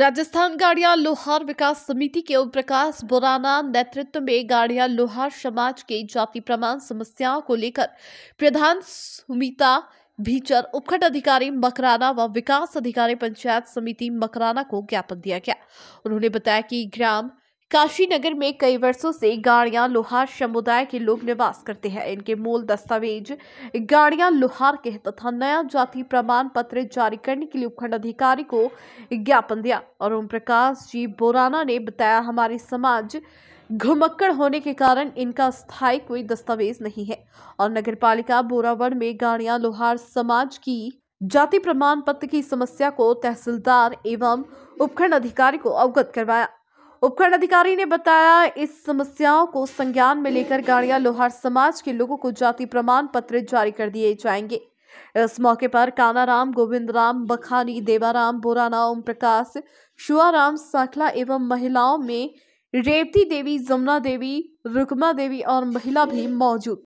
राजस्थान गाड़िया लोहार विकास समिति के ओम प्रकाश बोराना नेतृत्व में गाड़िया लोहार समाज के जाति प्रमाण समस्याओं को लेकर प्रधान सुमिता भीचर उपखंड अधिकारी मकराना व विकास अधिकारी पंचायत समिति मकराना को ज्ञापन दिया गया उन्होंने बताया कि ग्राम काशी नगर में कई वर्षों से गाड़िया लोहार समुदाय के लोग निवास करते हैं इनके मूल दस्तावेज गाड़िया लोहार के तथा नया जाति प्रमाण पत्र जारी करने के लिए उपखंड अधिकारी को ज्ञापन दिया और ओम प्रकाश जी बोराना ने बताया हमारे समाज घुमक्कड़ होने के कारण इनका स्थायी कोई दस्तावेज नहीं है और नगर पालिका बोरावड़ में गाड़िया लोहार समाज की जाति प्रमाण पत्र की समस्या को तहसीलदार एवं उपखंड अधिकारी को अवगत करवाया उपखंड अधिकारी ने बताया इस समस्याओं को संज्ञान में लेकर गाड़िया लोहार समाज के लोगों को जाति प्रमाण पत्र जारी कर दिए जाएंगे इस मौके पर कानाराम राम बखानी देवाराम बोराना ओम प्रकाश शुआराम साखला एवं महिलाओं में रेवती देवी जमुना देवी रुकमा देवी और महिला भी मौजूद